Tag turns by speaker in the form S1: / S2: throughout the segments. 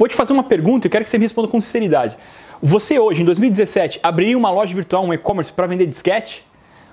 S1: Vou te fazer uma pergunta e quero que você me responda com sinceridade. Você hoje, em 2017, abriria uma loja virtual, um e-commerce, para vender disquete?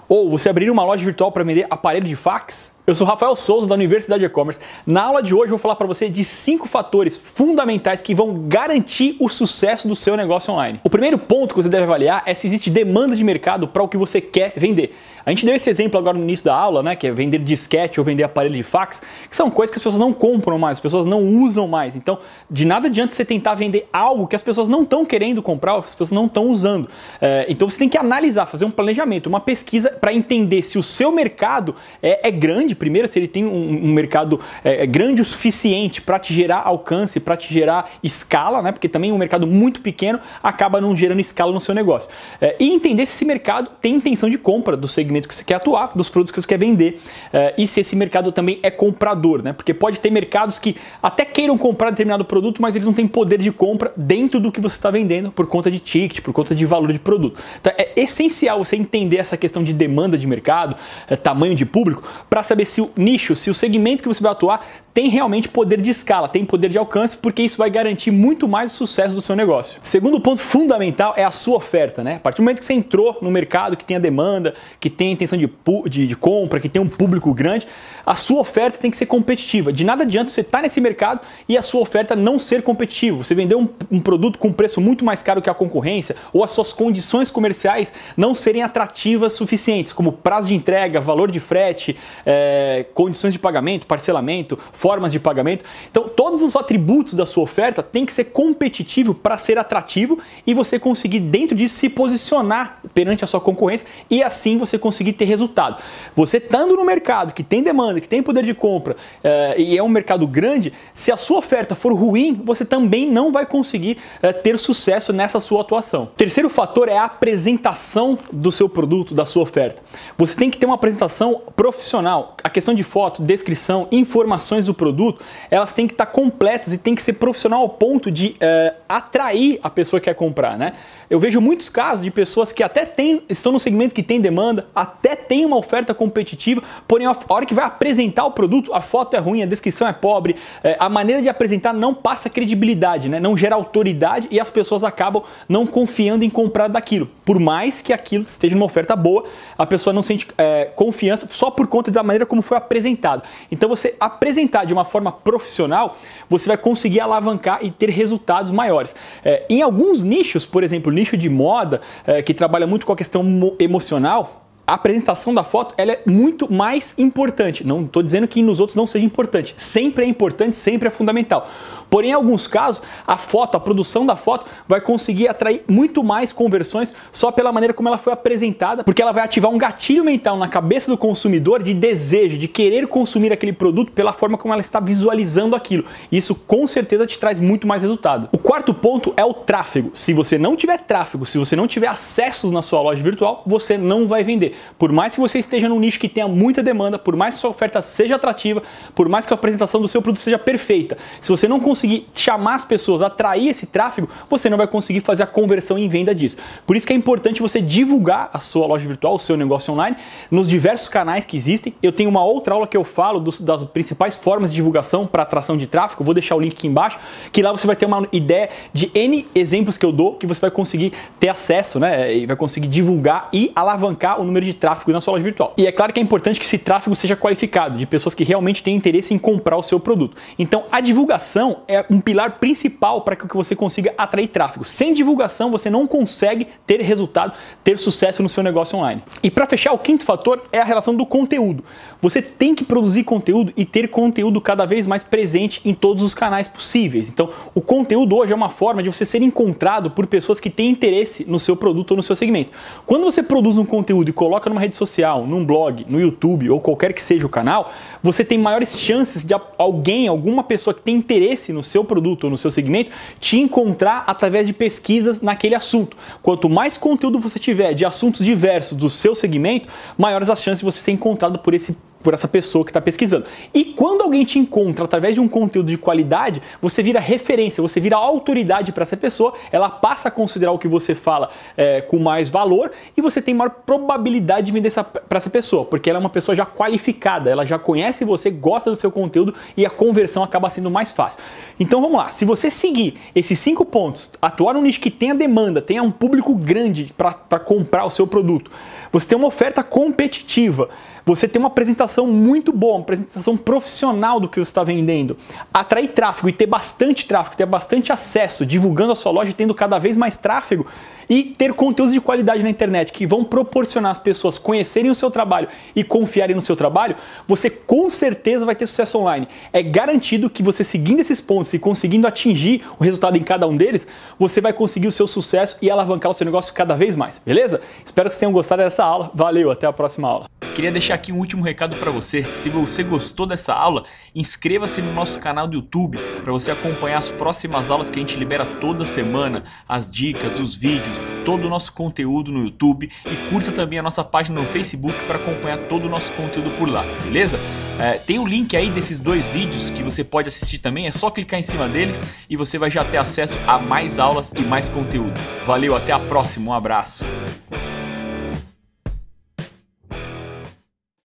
S1: Ou você abriria uma loja virtual para vender aparelho de fax? Eu sou Rafael Souza da Universidade E-commerce. Na aula de hoje eu vou falar para você de cinco fatores fundamentais que vão garantir o sucesso do seu negócio online. O primeiro ponto que você deve avaliar é se existe demanda de mercado para o que você quer vender. A gente deu esse exemplo agora no início da aula, né, que é vender disquete ou vender aparelho de fax, que são coisas que as pessoas não compram mais, as pessoas não usam mais. Então, de nada adianta você tentar vender algo que as pessoas não estão querendo comprar, ou que as pessoas não estão usando. É, então, você tem que analisar, fazer um planejamento, uma pesquisa para entender se o seu mercado é, é grande de primeira, se ele tem um, um mercado é, é grande o suficiente para te gerar alcance, para te gerar escala, né? Porque também é um mercado muito pequeno acaba não gerando escala no seu negócio. É, e entender se esse mercado tem intenção de compra do segmento que você quer atuar, dos produtos que você quer vender é, e se esse mercado também é comprador, né? Porque pode ter mercados que até queiram comprar determinado produto, mas eles não têm poder de compra dentro do que você está vendendo por conta de ticket, por conta de valor de produto. Então, é essencial você entender essa questão de demanda de mercado, é, tamanho de público, para saber saber se o nicho, se o segmento que você vai atuar tem realmente poder de escala, tem poder de alcance, porque isso vai garantir muito mais o sucesso do seu negócio. Segundo ponto fundamental é a sua oferta, né? A partir do momento que você entrou no mercado, que tem a demanda, que tem a intenção de, de, de compra, que tem um público grande, a sua oferta tem que ser competitiva. De nada adianta você estar tá nesse mercado e a sua oferta não ser competitiva. Você vender um, um produto com um preço muito mais caro que a concorrência ou as suas condições comerciais não serem atrativas suficientes, como prazo de entrega, valor de frete, é, eh, condições de pagamento, parcelamento, formas de pagamento. Então, todos os atributos da sua oferta têm que ser competitivo para ser atrativo e você conseguir, dentro disso, se posicionar perante a sua concorrência e assim você conseguir ter resultado. Você estando no mercado que tem demanda, que tem poder de compra é, e é um mercado grande, se a sua oferta for ruim, você também não vai conseguir é, ter sucesso nessa sua atuação. Terceiro fator é a apresentação do seu produto, da sua oferta. Você tem que ter uma apresentação profissional a questão de foto, descrição, informações do produto, elas têm que estar completas e tem que ser profissional ao ponto de uh, atrair a pessoa que quer comprar, né? Eu vejo muitos casos de pessoas que até tem, estão no segmento que tem demanda, até tem uma oferta competitiva, porém a hora que vai apresentar o produto, a foto é ruim, a descrição é pobre, é, a maneira de apresentar não passa credibilidade, né? não gera autoridade e as pessoas acabam não confiando em comprar daquilo. Por mais que aquilo esteja numa oferta boa, a pessoa não sente é, confiança só por conta da maneira como foi apresentado. Então você apresentar de uma forma profissional, você vai conseguir alavancar e ter resultados maiores. É, em alguns nichos, por exemplo, nicho de moda, é, que trabalha muito com a questão emocional, a apresentação da foto ela é muito mais importante. Não estou dizendo que nos outros não seja importante. Sempre é importante, sempre é fundamental. Porém, em alguns casos, a foto, a produção da foto vai conseguir atrair muito mais conversões só pela maneira como ela foi apresentada, porque ela vai ativar um gatilho mental na cabeça do consumidor de desejo, de querer consumir aquele produto pela forma como ela está visualizando aquilo. Isso com certeza te traz muito mais resultado. O quarto ponto é o tráfego. Se você não tiver tráfego, se você não tiver acessos na sua loja virtual, você não vai vender por mais que você esteja num nicho que tenha muita demanda, por mais que sua oferta seja atrativa, por mais que a apresentação do seu produto seja perfeita, se você não conseguir chamar as pessoas, atrair esse tráfego, você não vai conseguir fazer a conversão em venda disso. Por isso que é importante você divulgar a sua loja virtual, o seu negócio online, nos diversos canais que existem. Eu tenho uma outra aula que eu falo dos, das principais formas de divulgação para atração de tráfego, vou deixar o link aqui embaixo, que lá você vai ter uma ideia de N exemplos que eu dou que você vai conseguir ter acesso, né? E vai conseguir divulgar e alavancar o número de tráfego na sua loja virtual. E é claro que é importante que esse tráfego seja qualificado, de pessoas que realmente têm interesse em comprar o seu produto. Então, a divulgação é um pilar principal para que você consiga atrair tráfego. Sem divulgação, você não consegue ter resultado, ter sucesso no seu negócio online. E para fechar, o quinto fator é a relação do conteúdo. Você tem que produzir conteúdo e ter conteúdo cada vez mais presente em todos os canais possíveis. Então, o conteúdo hoje é uma forma de você ser encontrado por pessoas que têm interesse no seu produto ou no seu segmento. Quando você produz um conteúdo e coloca coloca numa rede social, num blog, no YouTube ou qualquer que seja o canal, você tem maiores chances de alguém, alguma pessoa que tem interesse no seu produto ou no seu segmento, te encontrar através de pesquisas naquele assunto. Quanto mais conteúdo você tiver de assuntos diversos do seu segmento, maiores as chances de você ser encontrado por esse por essa pessoa que está pesquisando. E quando alguém te encontra através de um conteúdo de qualidade, você vira referência, você vira autoridade para essa pessoa, ela passa a considerar o que você fala é, com mais valor e você tem maior probabilidade de vender para essa pessoa, porque ela é uma pessoa já qualificada, ela já conhece você, gosta do seu conteúdo e a conversão acaba sendo mais fácil. Então vamos lá, se você seguir esses cinco pontos, atuar num nicho que tenha demanda, tenha um público grande para comprar o seu produto, você tem uma oferta competitiva você ter uma apresentação muito boa, uma apresentação profissional do que você está vendendo, atrair tráfego e ter bastante tráfego, ter bastante acesso, divulgando a sua loja, tendo cada vez mais tráfego e ter conteúdos de qualidade na internet que vão proporcionar as pessoas conhecerem o seu trabalho e confiarem no seu trabalho, você com certeza vai ter sucesso online. É garantido que você seguindo esses pontos e conseguindo atingir o resultado em cada um deles, você vai conseguir o seu sucesso e alavancar o seu negócio cada vez mais, beleza? Espero que vocês tenham gostado dessa aula. Valeu, até a próxima aula. Queria deixar aqui um último recado para você. Se você gostou dessa aula, inscreva-se no nosso canal do YouTube para você acompanhar as próximas aulas que a gente libera toda semana, as dicas, os vídeos, todo o nosso conteúdo no YouTube e curta também a nossa página no Facebook para acompanhar todo o nosso conteúdo por lá, beleza? É, tem o um link aí desses dois vídeos que você pode assistir também, é só clicar em cima deles e você vai já ter acesso a mais aulas e mais conteúdo. Valeu, até a próxima, um abraço!